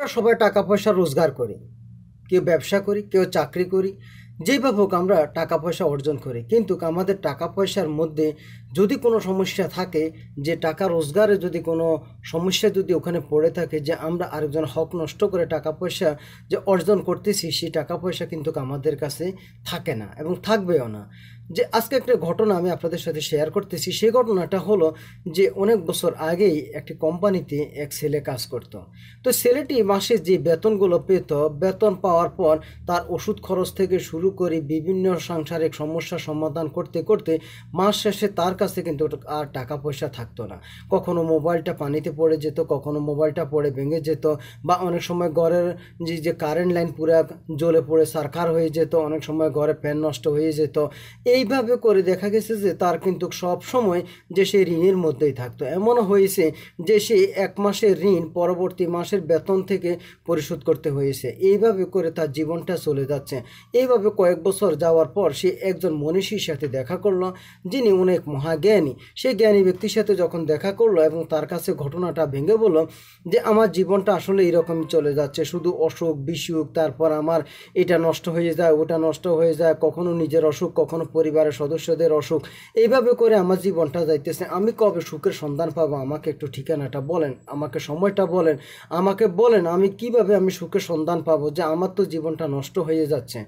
আমরা সবাই টাকা পয়সা রোজগার করি কেউ ব্যবসা করি কেউ চাকরি করি যেইভাবে হোক আমরা টাকা পয়সা অর্জন করি কিন্তু আমাদের টাকা পয়সার মধ্যে যদি কোনো সমস্যা থাকে যে টাকা রোজগারে যদি কোনো সমস্যা যদি ওখানে পড়ে থাকে যে আমরা আরেকজন হক নষ্ট করে টাকা পয়সা যে অর্জন করতেছি সেই টাকা পয়সা কিন্তু আমাদের কাছে থাকে না এবং থাকবেও না যে আজকে একটা ঘটনা আমি আপনাদের সাথে শেয়ার করতেছি সেই ঘটনাটা হলো যে অনেক বছর আগেই একটি কোম্পানিতে এক ছেলে কাজ করত। তো ছেলেটি মাসে যে বেতনগুলো পেত বেতন পাওয়ার পর তার ওষুধ খরচ থেকে শুরু করে বিভিন্ন সাংসারিক সমস্যা সমাধান করতে করতে মাস শেষে তার কাছে কিন্তু আর টাকা পয়সা থাকতো না কখনো মোবাইলটা পানিতে পড়ে যেত কখনো মোবাইলটা পড়ে ভেঙে যেত বা অনেক সময় ঘরের যে যে কারেন্ট লাইন পুরা জ্বলে পড়ে সারকার হয়ে যেত অনেক সময় ঘরে ফ্যান নষ্ট হয়ে যেত এই এইভাবে করে দেখা গেছে যে তার কিন্তু সব সময় যে সে ঋণের মধ্যেই থাকতো এমনও হয়েছে যে সে এক মাসের ঋণ পরবর্তী মাসের বেতন থেকে পরিশোধ করতে হয়েছে এইভাবে করে তার জীবনটা চলে যাচ্ছে এইভাবে কয়েক বছর যাওয়ার পর সে একজন মনীষীর সাথে দেখা করলো যিনি অনেক মহাজ্ঞানী সেই জ্ঞানী ব্যক্তির সাথে যখন দেখা করলো এবং তার কাছে ঘটনাটা ভেঙে বলল যে আমার জীবনটা আসলে এইরকমই চলে যাচ্ছে শুধু অসুখ বিসুখ তারপর আমার এটা নষ্ট হয়ে যায় ওটা নষ্ট হয়ে যায় কখনো নিজের অসুখ কখনো পরি পরিবারের সদস্যদের অসুখ এইভাবে করে আমার জীবনটা যাইতেছে আমি কবে সুখের সন্ধান পাবো আমাকে একটু ঠিকানাটা বলেন আমাকে সময়টা বলেন আমাকে বলেন আমি কিভাবে আমি সুখের সন্ধান পাবো যে আমার তো জীবনটা নষ্ট হয়ে যাচ্ছে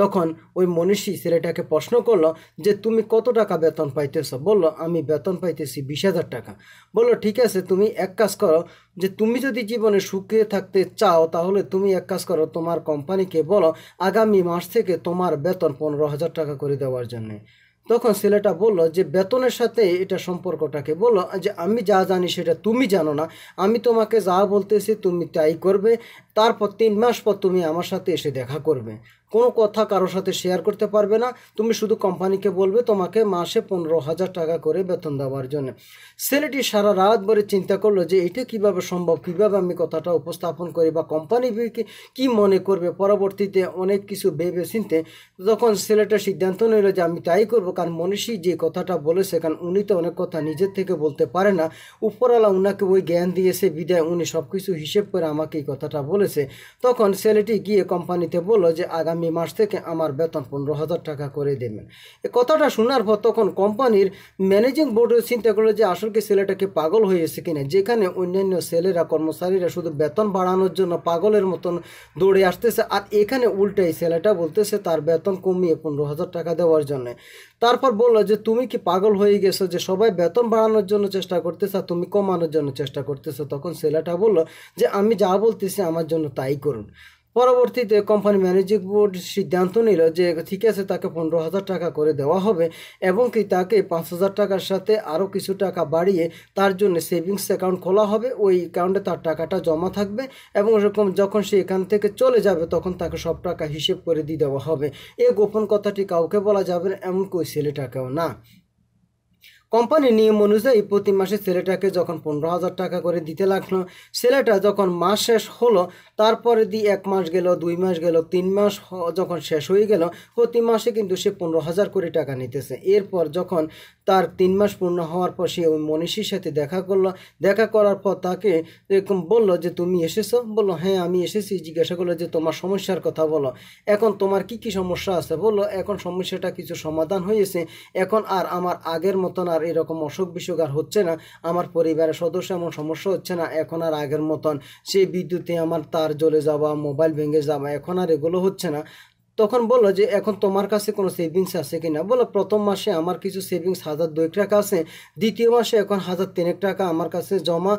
তখন ওই মনীষী ছেলেটাকে প্রশ্ন করলো যে তুমি কত টাকা বেতন পাইতেছ বললো আমি বেতন পাইতেছি বিশ হাজার টাকা বললো ঠিক আছে তুমি এক কাজ করো যে তুমি যদি জীবনে সুখে থাকতে চাও তাহলে তুমি এক কাজ করো তোমার কোম্পানিকে বলো আগামী মাস থেকে তোমার বেতন পনেরো হাজার টাকা করে দেওয়ার জন্যে তখন ছেলেটা বলল যে বেতনের সাথে এটা সম্পর্কটাকে বলল যে আমি যা জানি সেটা তুমি জানো না আমি তোমাকে যা বলতেছি তুমি তাই করবে তারপর তিন মাস পর তুমি আমার সাথে এসে দেখা করবে কোনো কথা কারোর সাথে শেয়ার করতে পারবে না তুমি শুধু কোম্পানিকে বলবে তোমাকে মাসে পনেরো হাজার টাকা করে বেতন দেওয়ার জন্য ছেলেটি সারা রাত ভরে চিন্তা করলো যে এটা কিভাবে সম্ভব কিভাবে আমি কথাটা উপস্থাপন করি বা কোম্পানি কি মনে করবে পরবর্তীতে অনেক কিছু ভেবে চিনতে তখন ছেলেটা সিদ্ধান্ত নিল যে আমি তাই করবো কারণ মনীষী যে কথাটা বলেছে কারণ উনি তো অনেক কথা নিজের থেকে বলতে পারে না উপরওয়ালা উনাকে ওই জ্ঞান দিয়েছে বিদায় উনি সব কিছু হিসেব করে আমাকে এই কথাটা বলে করেছে তখন ছেলেটি গিয়ে কোম্পানিতে বলল যে আগামী মাস থেকে আমার বেতন পনেরো হাজার টাকা করে দেবেন এ কথাটা শোনার পর তখন কোম্পানির ম্যানেজিং বোর্ডের চিন্তা করলো যে আসল কি ছেলেটাকে পাগল হয়েছে কিনা যেখানে অন্যান্য ছেলেরা কর্মচারীরা শুধু বেতন বাড়ানোর জন্য পাগলের মতন দৌড়ে আসতেছে আর এখানে উল্টাই ছেলেটা বলতেছে তার বেতন কমিয়ে পনেরো হাজার টাকা দেওয়ার জন্য তারপর বললো যে তুমি কি পাগল হয়ে গেছো যে সবাই বেতন বাড়ানোর জন্য চেষ্টা আর তুমি কমানোর জন্য চেষ্টা করতেছো তখন ছেলেটা বলল যে আমি যা বলতেছি আমার জন্য জন্য তাই করুন পরবর্তীতে কোম্পানি ম্যানেজিং বোর্ড সিদ্ধান্ত নিল যে ঠিক আছে তাকে পনেরো হাজার টাকা করে দেওয়া হবে এবং কি তাকে পাঁচ হাজার টাকার সাথে আরও কিছু টাকা বাড়িয়ে তার জন্য সেভিংস অ্যাকাউন্ট খোলা হবে ওই অ্যাকাউন্টে তার টাকাটা জমা থাকবে এবং ওরকম যখন সে এখান থেকে চলে যাবে তখন তাকে সব টাকা হিসেব করে দিয়ে দেওয়া হবে এ গোপন কথাটি কাউকে বলা যাবে না এমন কই ছেলেটাকেও না কোম্পানির নিয়ম অনুযায়ী প্রতি মাসে ছেলেটাকে যখন পনেরো হাজার টাকা করে দিতে লাগলো ছেলেটা যখন মাস শেষ হলো তারপরে দিয়ে এক মাস গেল দুই মাস গেল তিন মাস যখন শেষ হয়ে গেল প্রতি মাসে কিন্তু সে পনেরো হাজার করে টাকা নিতেছে এরপর যখন তার তিন মাস পূর্ণ হওয়ার পর সে ওই মনীষীর সাথে দেখা করলো দেখা করার পর তাকে এরকম বললো যে তুমি এসেছো বললো হ্যাঁ আমি এসেছি জিজ্ঞাসা করলো যে তোমার সমস্যার কথা বলো এখন তোমার কি কি সমস্যা আছে বললো এখন সমস্যাটা কিছু সমাধান হয়েছে এখন আর আমার আগের মতন আর আর এরকম অসুখ বিসুখ আর হচ্ছে না আমার পরিবারের সদস্য এমন সমস্যা হচ্ছে না এখন আর আগের মতন সেই বিদ্যুতে আমার তার জ্বলে যাওয়া মোবাইল ভেঙে যাওয়া এখন আর এগুলো হচ্ছে না তখন বললো যে এখন তোমার কাছে কোনো সেভিংস আছে কি না বলো প্রথম মাসে আমার কিছু সেভিংস হাজার দুই টাকা আছে দ্বিতীয় মাসে এখন হাজার তিনেক টাকা আমার কাছে জমা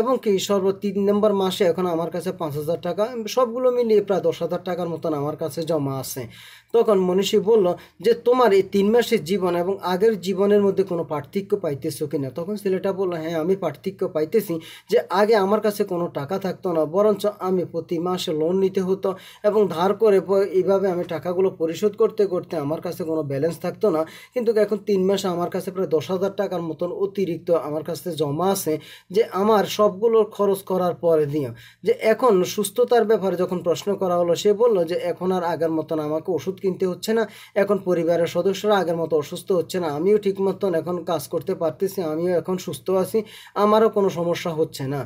এবং কি সর্ব তিন নম্বর মাসে এখন আমার কাছে পাঁচ হাজার টাকা সবগুলো মিলিয়ে প্রায় দশ হাজার টাকার মতন আমার কাছে জমা আছে তখন মনীষী বলল যে তোমার এই তিন মাসের জীবন এবং আগের জীবনের মধ্যে কোনো পার্থক্য পাইতেছো কিনা তখন ছেলেটা বললো হ্যাঁ আমি পার্থক্য পাইতেছি যে আগে আমার কাছে কোনো টাকা থাকতো না বরঞ্চ আমি প্রতি মাসে লোন নিতে হতো এবং ধার করে এইভাবে আমি টাকাগুলো পরিশোধ করতে করতে আমার কাছে কোনো ব্যালেন্স থাকতো না কিন্তু এখন তিন মাসে আমার কাছে প্রায় দশ হাজার টাকার মতন অতিরিক্ত আমার কাছে জমা আছে যে আমার সবগুলোর খরচ করার পরে দিয়ে যে এখন সুস্থতার ব্যাপারে যখন প্রশ্ন করা হলো সে বলল যে এখন আর আগের মতন আমাকে ওষুধ কিনতে হচ্ছে না এখন পরিবারের সদস্যরা আগের মতো অসুস্থ হচ্ছে না আমিও ঠিক মতন এখন কাজ করতে পারতেছি আমিও এখন সুস্থ আছি আমারও কোনো সমস্যা হচ্ছে না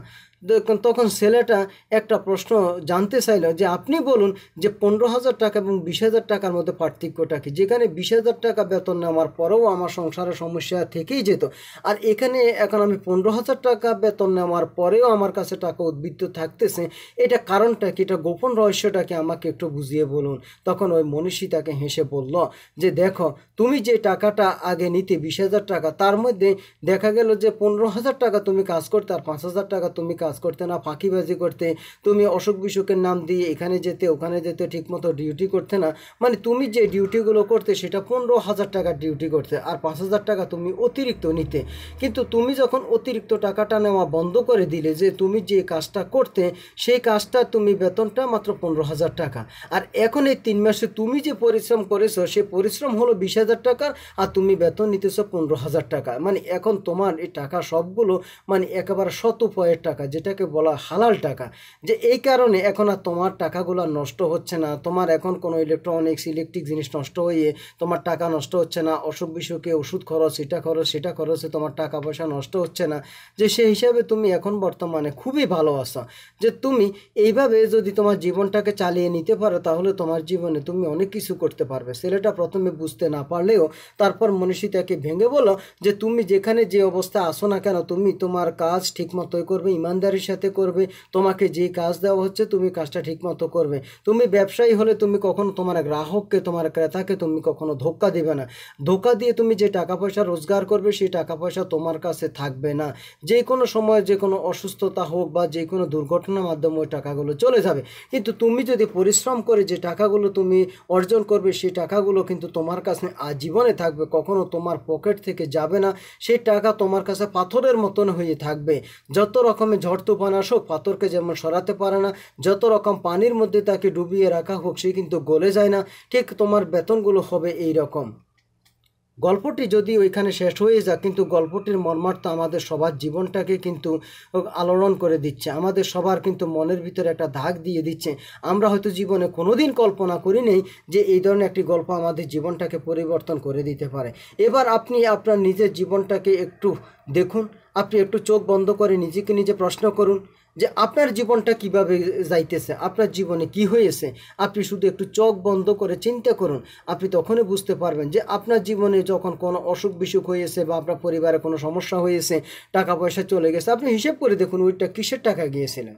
তখন ছেলেটা একটা প্রশ্ন জানতে চাইল যে আপনি বলুন যে পনেরো হাজার টাকা এবং বিশ হাজার টাকার মধ্যে পার্থক্যটা কি যেখানে বিশ হাজার টাকা বেতন নেওয়ার পরেও আমার সংসারের সমস্যা থেকেই যেত আর এখানে এখন আমি পনেরো হাজার টাকা বেতন নেওয়ার পরেও আমার কাছে টাকা উদ্বৃত্ত থাকতেছে এটা কারণটা কি এটা গোপন রহস্যটাকে আমাকে একটু বুঝিয়ে বলুন তখন ওই মনীষী তাকে হেসে বলল যে দেখো তুমি যে টাকাটা আগে নিতে বিশ হাজার টাকা তার মধ্যে দেখা গেল যে পনেরো হাজার টাকা তুমি কাজ করতে আর পাঁচ হাজার টাকা তুমি কাজ কাজ করতে না ফাঁকিবাজি করতে তুমি অসুখ বিসুখের নাম দিয়ে এখানে যেতে ওখানে যেতে ঠিকমতো ডিউটি করতে না মানে তুমি যে ডিউটিগুলো করতে সেটা পনেরো হাজার টাকার ডিউটি করতে আর পাঁচ হাজার টাকা তুমি অতিরিক্ত নিতে কিন্তু তুমি যখন অতিরিক্ত টাকাটা নেওয়া বন্ধ করে দিলে যে তুমি যে কাজটা করতে সেই কাজটা তুমি বেতনটা মাত্র পনেরো হাজার টাকা আর এখন এই তিন মাসে তুমি যে পরিশ্রম করেছো সে পরিশ্রম হলো বিশ হাজার টাকার আর তুমি বেতন নিতেছো পনেরো হাজার টাকা মানে এখন তোমার এই টাকা সবগুলো মানে একেবারে শত উপায়ের টাকা যে যেটাকে বলা হালাল টাকা যে এই কারণে এখন আর তোমার টাকাগুলো নষ্ট হচ্ছে না তোমার এখন কোনো ইলেকট্রনিক্স ইলেকট্রিক জিনিস নষ্ট হয়ে তোমার টাকা নষ্ট হচ্ছে না অসুখ বিসুখে ওষুধ খরচ এটা খরচ সেটা খরচে তোমার টাকা পয়সা নষ্ট হচ্ছে না যে সেই হিসাবে তুমি এখন বর্তমানে খুবই ভালো আছো যে তুমি এইভাবে যদি তোমার জীবনটাকে চালিয়ে নিতে পারো তাহলে তোমার জীবনে তুমি অনেক কিছু করতে পারবে ছেলেটা প্রথমে বুঝতে না পারলেও তারপর মনীষী তাকে ভেঙে বলো যে তুমি যেখানে যে অবস্থা আসো না কেন তুমি তোমার কাজ ঠিকমতোই করবে ইমানদার ইমানদারির সাথে করবে তোমাকে যে কাজ দেওয়া হচ্ছে তুমি কাজটা ঠিকমতো করবে তুমি ব্যবসায়ী হলে তুমি কখনো তোমার গ্রাহককে তোমার ক্রেতাকে তুমি কখনো ধোকা দেবে না ধোকা দিয়ে তুমি যে টাকা পয়সা রোজগার করবে সেই টাকা পয়সা তোমার কাছে থাকবে না যে কোনো সময় যে কোনো অসুস্থতা হোক বা যে কোনো দুর্ঘটনার মাধ্যমে ওই টাকাগুলো চলে যাবে কিন্তু তুমি যদি পরিশ্রম করে যে টাকাগুলো তুমি অর্জন করবে সেই টাকাগুলো কিন্তু তোমার কাছে আজীবনে থাকবে কখনো তোমার পকেট থেকে যাবে না সেই টাকা তোমার কাছে পাথরের মতন হয়ে থাকবে যত রকমের ঝড় গর্ত বানাস হোক পাথরকে যেমন সরাতে পারে না যত রকম পানির মধ্যে তাকে ডুবিয়ে রাখা হোক সে কিন্তু গলে যায় না ঠিক তোমার বেতনগুলো হবে এই রকম গল্পটি যদি ওইখানে শেষ হয়ে যায় কিন্তু গল্পটির মর্মার্থ আমাদের সবার জীবনটাকে কিন্তু আলোড়ন করে দিচ্ছে আমাদের সবার কিন্তু মনের ভিতরে একটা দাগ দিয়ে দিচ্ছে আমরা হয়তো জীবনে কোনো দিন কল্পনা করি নেই যে এই ধরনের একটি গল্প আমাদের জীবনটাকে পরিবর্তন করে দিতে পারে এবার আপনি আপনার নিজের জীবনটাকে একটু দেখুন আপনি একটু চোখ বন্ধ করে নিজেকে নিজে প্রশ্ন করুন যে আপনার জীবনটা কিভাবে যাইতেছে আপনার জীবনে কি হয়েছে আপনি শুধু একটু চোখ বন্ধ করে চিন্তা করুন আপনি তখনই বুঝতে পারবেন যে আপনার জীবনে যখন কোনো অসুখ বিসুখ হয়েছে বা আপনার পরিবারে কোনো সমস্যা হয়েছে টাকা পয়সা চলে গেছে আপনি হিসেব করে দেখুন ওইটা কিসের টাকা গিয়েছিলেন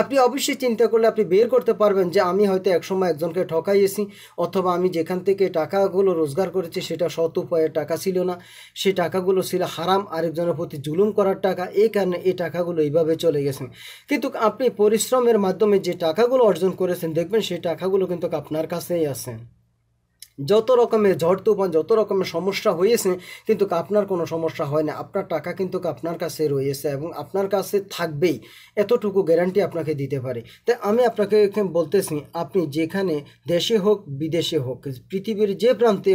আপনি অবশ্যই চিন্তা করলে আপনি বের করতে পারবেন যে আমি হয়তো একসময় একজনকে ঠকাইয়েছি অথবা আমি যেখান থেকে টাকাগুলো রোজগার করেছি সেটা সত উপায়ে টাকা ছিল না সেই টাকাগুলো ছিল হারাম আরেকজনের প্রতি জুলুম করার টাকা এই কারণে এই টাকাগুলো এইভাবে চলে গেছে কিন্তু আপনি পরিশ্রমের মাধ্যমে যে টাকাগুলো অর্জন করেছেন দেখবেন সেই টাকাগুলো কিন্তু আপনার কাছেই আসেন যত রকমের ঝড় তুফান যত রকমের সমস্যা হয়েছে কিন্তু আপনার কোনো সমস্যা হয় না আপনার টাকা কিন্তু আপনার কাছে রয়েছে এবং আপনার কাছে থাকবেই এতটুকু গ্যারান্টি আপনাকে দিতে পারে তাই আমি আপনাকে বলতেছি আপনি যেখানে দেশে হোক বিদেশে হোক পৃথিবীর যে প্রান্তে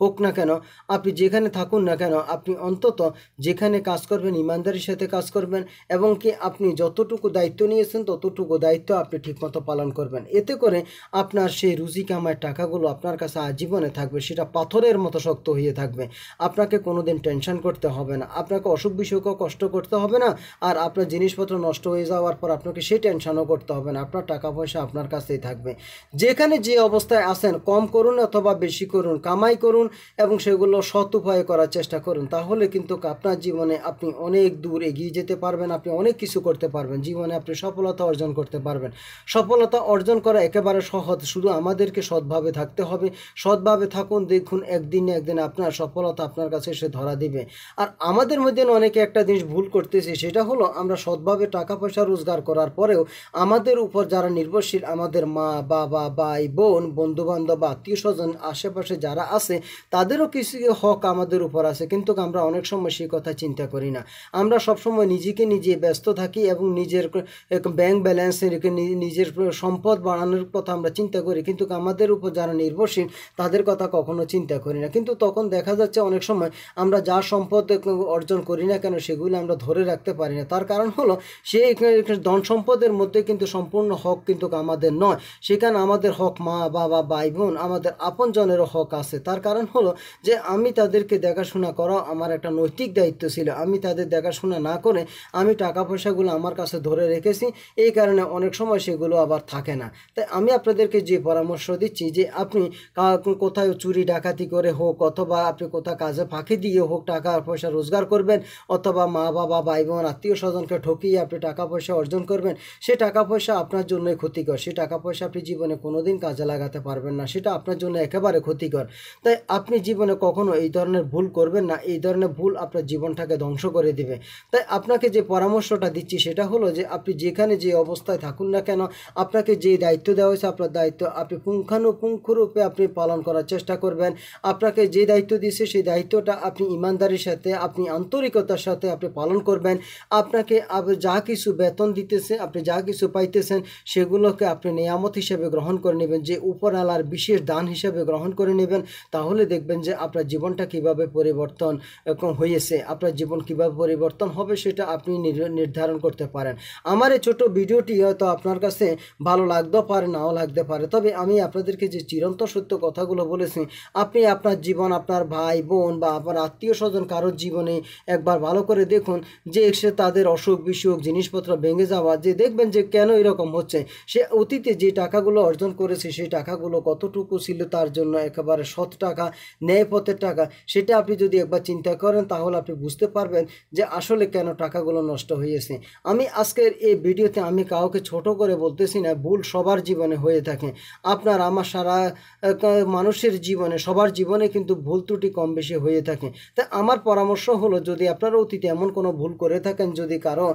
হোক না কেন আপনি যেখানে থাকুন না কেন আপনি অন্তত যেখানে কাজ করবেন ইমানদারির সাথে কাজ করবেন এবং কি আপনি যতটুকু দায়িত্ব নিয়েছেন ততটুকু দায়িত্ব আপনি ঠিকমতো পালন করবেন এতে করে আপনার সেই রুজি কামায় টাকাগুলো আপনার কাছে আজ জীবনে থাকবে সেটা পাথরের মতো শক্ত হয়ে থাকবে আপনাকে কোনো দিন টেনশন করতে হবে না আপনাকে অসুখ বিসুখও কষ্ট করতে হবে না আর আপনার জিনিসপত্র নষ্ট হয়ে যাওয়ার পর আপনাকে সেই টেনশনও করতে হবে না আপনার টাকা পয়সা আপনার কাছেই থাকবে যেখানে যে অবস্থায় আছেন কম করুন অথবা বেশি করুন কামাই করুন এবং সেগুলো সৎ উপায়ে করার চেষ্টা করুন তাহলে কিন্তু আপনার জীবনে আপনি অনেক দূর এগিয়ে যেতে পারবেন আপনি অনেক কিছু করতে পারবেন জীবনে আপনি সফলতা অর্জন করতে পারবেন সফলতা অর্জন করা একেবারে সহজ শুধু আমাদেরকে সৎভাবে থাকতে হবে সৎভাবে থাকুন দেখুন একদিন একদিন আপনার সফলতা আপনার কাছে এসে ধরা দিবে আর আমাদের মধ্যে অনেকে একটা জিনিস ভুল করতেছি সেটা হলো আমরা সৎভাবে টাকা পয়সা রোজগার করার পরেও আমাদের উপর যারা নির্ভরশীল আমাদের মা বাবা ভাই বোন বন্ধুবান্ধব আত্মীয় স্বজন আশেপাশে যারা আছে তাদেরও কিছু হক আমাদের উপর আছে কিন্তু আমরা অনেক সময় সেই কথা চিন্তা করি না আমরা সবসময় নিজেকে নিজে ব্যস্ত থাকি এবং নিজের ব্যাংক ব্যালেন্সের নিজের সম্পদ বাড়ানোর কথা আমরা চিন্তা করি কিন্তু আমাদের উপর যারা নির্ভরশীল তাদের কথা কখনো চিন্তা করি না কিন্তু তখন দেখা যাচ্ছে অনেক সময় আমরা যা সম্পদ অর্জন করি না কেন সেগুলো আমরা ধরে রাখতে পারি না তার কারণ হলো সেই ধন সম্পদের মধ্যে কিন্তু সম্পূর্ণ হক কিন্তু আমাদের নয় সেখানে আমাদের হক মা বাবা ভাই বোন আমাদের আপনজনেরও হক আছে তার কারণ হলো যে আমি তাদেরকে দেখাশোনা করা আমার একটা নৈতিক দায়িত্ব ছিল আমি তাদের দেখাশোনা না করে আমি টাকা পয়সাগুলো আমার কাছে ধরে রেখেছি এই কারণে অনেক সময় সেগুলো আবার থাকে না তাই আমি আপনাদেরকে যে পরামর্শ দিচ্ছি যে আপনি আপনি কোথায় চুরি ডাকাতি করে হোক অথবা আপনি কোথাও কাজে ফাঁকি দিয়ে হোক টাকা পয়সা রোজগার করবেন অথবা মা বাবা ভাই বোন আত্মীয় স্বজনকে ঠকিয়ে আপনি টাকা পয়সা অর্জন করবেন সে টাকা পয়সা আপনার জন্যই ক্ষতিকর সে টাকা পয়সা আপনি জীবনে কোনোদিন কাজে লাগাতে পারবেন না সেটা আপনার জন্য একেবারে ক্ষতিকর তাই আপনি জীবনে কখনো এই ধরনের ভুল করবেন না এই ধরনের ভুল আপনার জীবনটাকে ধ্বংস করে দিবে তাই আপনাকে যে পরামর্শটা দিচ্ছি সেটা হলো যে আপনি যেখানে যে অবস্থায় থাকুন না কেন আপনাকে যে দায়িত্ব দেওয়া হয়েছে আপনার দায়িত্ব আপনি পুঙ্খানুপুঙ্খরূপে আপনি পালন পালন করার চেষ্টা করবেন আপনাকে যে দায়িত্ব দিয়েছে সেই দায়িত্বটা আপনি ইমানদারির সাথে আপনি আন্তরিকতার সাথে আপনি পালন করবেন আপনাকে যা কিছু বেতন দিতেছে আপনি যা কিছু পাইতেছেন সেগুলোকে আপনি নিয়ামত হিসেবে গ্রহণ করে নেবেন যে উপরালার বিশেষ দান হিসেবে গ্রহণ করে নেবেন তাহলে দেখবেন যে আপনার জীবনটা কিভাবে পরিবর্তন হয়েছে আপনার জীবন কিভাবে পরিবর্তন হবে সেটা আপনি নির্ধারণ করতে পারেন আমার এই ছোটো ভিডিওটি হয়তো আপনার কাছে ভালো লাগতেও পারে নাও লাগতে পারে তবে আমি আপনাদেরকে যে চিরন্ত সত্য কথা কথাগুলো বলেছি আপনি আপনার জীবন আপনার ভাই বোন বা আপনার আত্মীয় স্বজন কারোর জীবনে একবার ভালো করে দেখুন যে সে তাদের অসুখ বিসুখ জিনিসপত্র ভেঙে যাওয়া যে দেখবেন যে কেন এরকম হচ্ছে সে অতীতে যে টাকাগুলো অর্জন করেছে সেই টাকাগুলো কতটুকু ছিল তার জন্য একেবারে সৎ টাকা ন্যায় পথের টাকা সেটা আপনি যদি একবার চিন্তা করেন তাহলে আপনি বুঝতে পারবেন যে আসলে কেন টাকাগুলো নষ্ট হয়েছে আমি আজকের এই ভিডিওতে আমি কাউকে ছোট করে বলতেছি না ভুল সবার জীবনে হয়ে থাকে আপনার আমার সারা মানুষের জীবনে সবার জীবনে কিন্তু ভুল ত্রুটি কম বেশি হয়ে থাকে তাই আমার পরামর্শ হলো যদি আপনারা অতীতে এমন কোনো ভুল করে থাকেন যদি কারো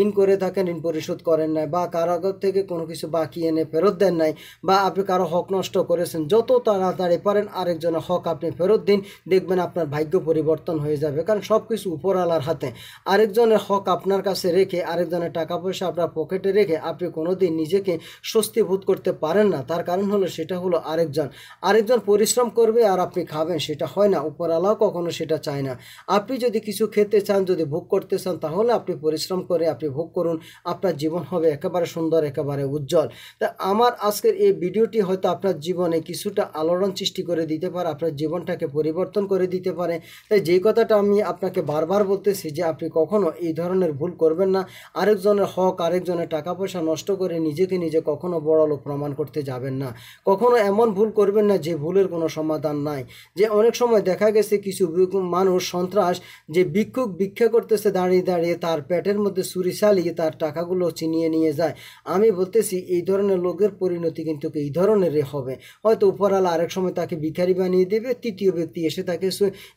ঋণ করে থাকেন ঋণ পরিশোধ করেন নাই বা কারো থেকে কোনো কিছু বাকি এনে ফেরত দেন নাই বা আপনি কারো হক নষ্ট করেছেন যত তাড়াতাড়ি পারেন আরেকজনের হক আপনি ফেরত দিন দেখবেন আপনার ভাগ্য পরিবর্তন হয়ে যাবে কারণ সব কিছু উপরওয়ালার হাতে আরেকজনের হক আপনার কাছে রেখে আরেকজনের টাকা পয়সা আপনার পকেটে রেখে আপনি কোনোদিন নিজেকে স্বস্তি বোধ করতে পারেন না তার কারণ হলো সেটা হলো আরেকজন আরেকজন পরিশ্রম করবে আর আপনি খাবেন সেটা হয় না উপরালাও কখনো সেটা চায় না আপনি যদি কিছু খেতে চান যদি ভোগ করতে চান তাহলে আপনি পরিশ্রম করে আপনি ভোগ করুন আপনার জীবন হবে একেবারে সুন্দর একেবারে উজ্জ্বল তা আমার আজকের এই ভিডিওটি হয়তো আপনার জীবনে কিছুটা আলোড়ন সৃষ্টি করে দিতে পারে আপনার জীবনটাকে পরিবর্তন করে দিতে পারে তাই যেই কথাটা আমি আপনাকে বারবার বলতেছি যে আপনি কখনো এই ধরনের ভুল করবেন না আরেকজনের হক আরেকজনের টাকা পয়সা নষ্ট করে নিজেকে নিজে কখনো বড় লোক প্রমাণ করতে যাবেন না কখনো এমন ভুল করবেন বলবেন না যে ভুলের কোনো সমাধান নাই যে অনেক সময় দেখা গেছে কিছু মানুষ সন্ত্রাস যে বিক্ষোভ ভিক্ষা করতেছে দাঁড়িয়ে দাঁড়িয়ে তার পেটের মধ্যে ছুরি চালিয়ে তার টাকাগুলো চিনিয়ে নিয়ে যায় আমি বলতেছি এই ধরনের লোকের পরিণতি কিন্তু এই ধরনেরই হবে হয়তো উপরালা আরেক সময় তাকে ভিখারি বানিয়ে দেবে তৃতীয় ব্যক্তি এসে তাকে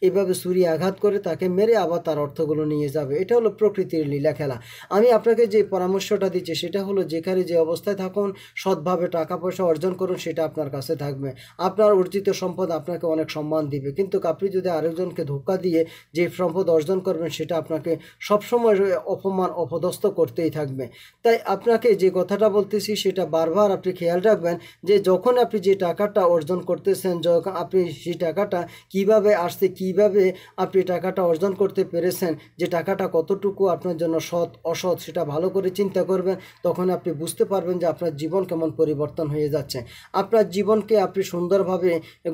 এভাবে ছুরি আঘাত করে তাকে মেরে আবার তার অর্থগুলো নিয়ে যাবে এটা হলো প্রকৃতির লীলা খেলা আমি আপনাকে যে পরামর্শটা দিচ্ছি সেটা হলো যেখানে যে অবস্থায় থাকুন সৎভাবে টাকা পয়সা অর্জন করুন সেটা আপনার কাছে থাকবে আপনার অর্জিত সম্পদ আপনাকে অনেক সম্মান দিবে কিন্তু আপনি যদি আরেকজনকে ধোকা দিয়ে যে সম্পদ অর্জন করবেন সেটা আপনাকে সবসময় অপমান অপদস্থ করতেই থাকবে তাই আপনাকে যে কথাটা বলতেছি সেটা বারবার আপনি খেয়াল রাখবেন যে যখন আপনি যে টাকাটা অর্জন করতেছেন যখন আপনি সেই টাকাটা কিভাবে আসছে কিভাবে আপনি টাকাটা অর্জন করতে পেরেছেন যে টাকাটা কতটুকু আপনার জন্য সৎ অসৎ সেটা ভালো করে চিন্তা করবেন তখন আপনি বুঝতে পারবেন যে আপনার জীবন কেমন পরিবর্তন হয়ে যাচ্ছে আপনার জীবনকে আপনি সুন্দর সুন্দরভাবে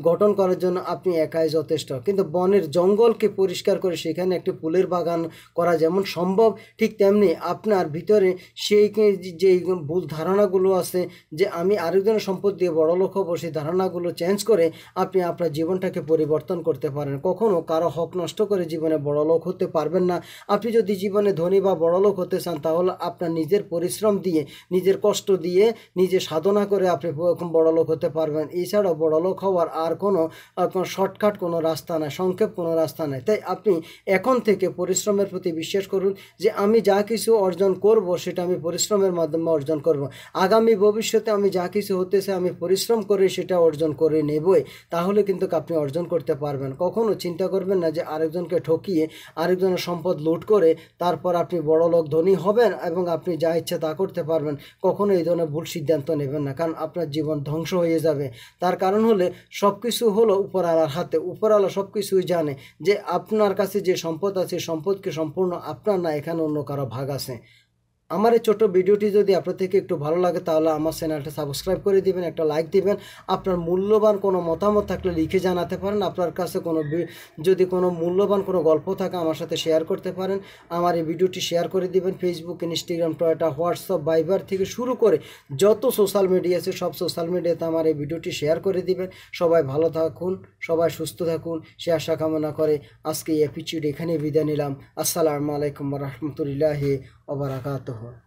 গঠন করার জন্য আপনি একাই যথেষ্ট কিন্তু বনের জঙ্গলকে পরিষ্কার করে সেখানে একটি ফুলের বাগান করা যেমন সম্ভব ঠিক তেমনি আপনার ভিতরে সেই যে ভুল ধারণাগুলো আছে যে আমি আরেকজনের সম্পদ দিয়ে বড় লোক হবো সেই ধারণাগুলো চেঞ্জ করে আপনি আপনার জীবনটাকে পরিবর্তন করতে পারেন কখনও কারো হক নষ্ট করে জীবনে বড় লোক হতে পারবেন না আপনি যদি জীবনে ধনী বা বড় লোক হতে চান তাহলে আপনার নিজের পরিশ্রম দিয়ে নিজের কষ্ট দিয়ে নিজে সাধনা করে আপনি বড় লোক হতে পারবেন এছাড়াও বড়লোক হওয়ার আর কোনো শর্টকাট কোনো রাস্তা নাই সংক্ষেপ কোনো রাস্তা নাই তাই আপনি এখন থেকে পরিশ্রমের প্রতি বিশ্বাস করুন যে আমি যা কিছু অর্জন করব সেটা আমি পরিশ্রমের মাধ্যমে অর্জন করব। আগামী ভবিষ্যতে আমি যা কিছু হতেছে আমি পরিশ্রম করে সেটা অর্জন করে নেবই তাহলে কিন্তু আপনি অর্জন করতে পারবেন কখনো চিন্তা করবেন না যে আরেকজনকে ঠকিয়ে আরেকজনের সম্পদ লুট করে তারপর আপনি বড় লোক ধনী হবেন এবং আপনি যা ইচ্ছে তা করতে পারবেন কখনো এই ধরনের ভুল সিদ্ধান্ত নেবেন না কারণ আপনার জীবন ধ্বংস হয়ে যাবে তার কারণ কারণ হলে সব কিছু হলো উপরওয়ালার হাতে উপরওয়ালা সব কিছুই জানে যে আপনার কাছে যে সম্পদ আছে সম্পদকে সম্পূর্ণ আপনার না এখানে অন্য কারো ভাগ আছে আমার এই ছোটো ভিডিওটি যদি আপনাদেরকে একটু ভালো লাগে তাহলে আমার চ্যানেলটা সাবস্ক্রাইব করে দিবেন একটা লাইক দিবেন আপনার মূল্যবান কোনো মতামত থাকলে লিখে জানাতে পারেন আপনার কাছে কোনো যদি কোনো মূল্যবান কোনো গল্প থাকে আমার সাথে শেয়ার করতে পারেন আমার এই ভিডিওটি শেয়ার করে দিবেন ফেসবুক ইনস্টাগ্রাম টয়টা হোয়াটসঅ্যাপ বাইবার থেকে শুরু করে যত সোশ্যাল মিডিয়া আছে সব সোশ্যাল মিডিয়াতে আমার এই ভিডিওটি শেয়ার করে দিবেন সবাই ভালো থাকুন সবাই সুস্থ থাকুন সে আশা কামনা করে আজকে এই অ্যাপিচিউড এখানে বিদায় নিলাম আসসালামু আলাইকুম রহমতুল্লাহ वबरकatuह